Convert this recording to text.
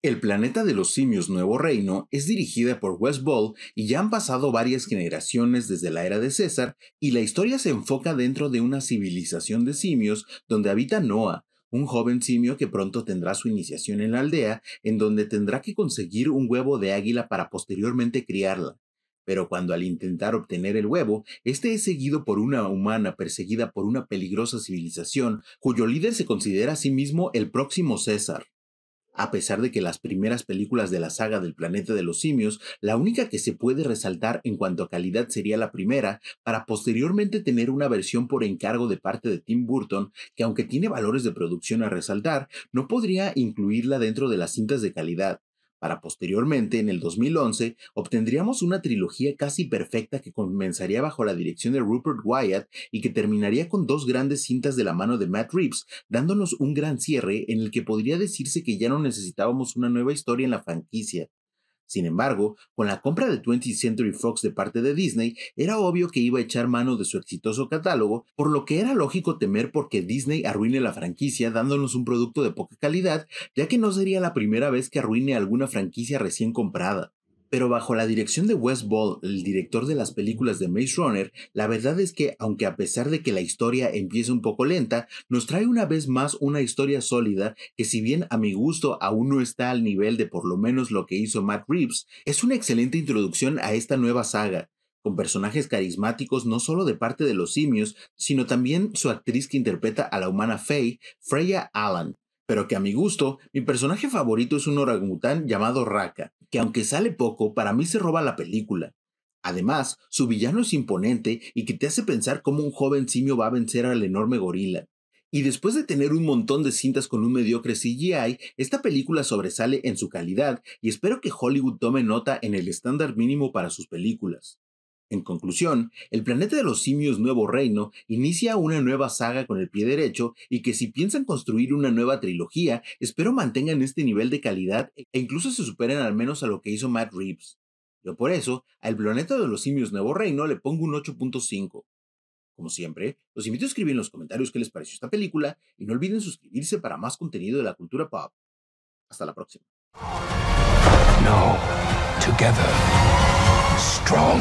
El planeta de los simios Nuevo Reino es dirigida por West Ball y ya han pasado varias generaciones desde la era de César y la historia se enfoca dentro de una civilización de simios donde habita Noah, un joven simio que pronto tendrá su iniciación en la aldea, en donde tendrá que conseguir un huevo de águila para posteriormente criarla. Pero cuando al intentar obtener el huevo, este es seguido por una humana perseguida por una peligrosa civilización, cuyo líder se considera a sí mismo el próximo César. A pesar de que las primeras películas de la saga del planeta de los simios, la única que se puede resaltar en cuanto a calidad sería la primera, para posteriormente tener una versión por encargo de parte de Tim Burton, que aunque tiene valores de producción a resaltar, no podría incluirla dentro de las cintas de calidad, para posteriormente, en el 2011, obtendríamos una trilogía casi perfecta que comenzaría bajo la dirección de Rupert Wyatt y que terminaría con dos grandes cintas de la mano de Matt Reeves, dándonos un gran cierre en el que podría decirse que ya no necesitábamos una nueva historia en la franquicia, sin embargo, con la compra de 20th Century Fox de parte de Disney, era obvio que iba a echar mano de su exitoso catálogo, por lo que era lógico temer porque Disney arruine la franquicia dándonos un producto de poca calidad, ya que no sería la primera vez que arruine alguna franquicia recién comprada. Pero bajo la dirección de Wes Ball, el director de las películas de Maze Runner, la verdad es que, aunque a pesar de que la historia empieza un poco lenta, nos trae una vez más una historia sólida que si bien a mi gusto aún no está al nivel de por lo menos lo que hizo Matt Reeves, es una excelente introducción a esta nueva saga, con personajes carismáticos no solo de parte de los simios, sino también su actriz que interpreta a la humana Faye, Freya Allen pero que a mi gusto, mi personaje favorito es un orangután llamado Raka, que aunque sale poco, para mí se roba la película. Además, su villano es imponente y que te hace pensar cómo un joven simio va a vencer al enorme gorila. Y después de tener un montón de cintas con un mediocre CGI, esta película sobresale en su calidad y espero que Hollywood tome nota en el estándar mínimo para sus películas. En conclusión, el planeta de los simios Nuevo Reino inicia una nueva saga con el pie derecho y que si piensan construir una nueva trilogía, espero mantengan este nivel de calidad e incluso se superen al menos a lo que hizo Matt Reeves. Yo por eso, al planeta de los simios Nuevo Reino le pongo un 8.5. Como siempre, los invito a escribir en los comentarios qué les pareció esta película y no olviden suscribirse para más contenido de la cultura pop. Hasta la próxima. No, together. strong.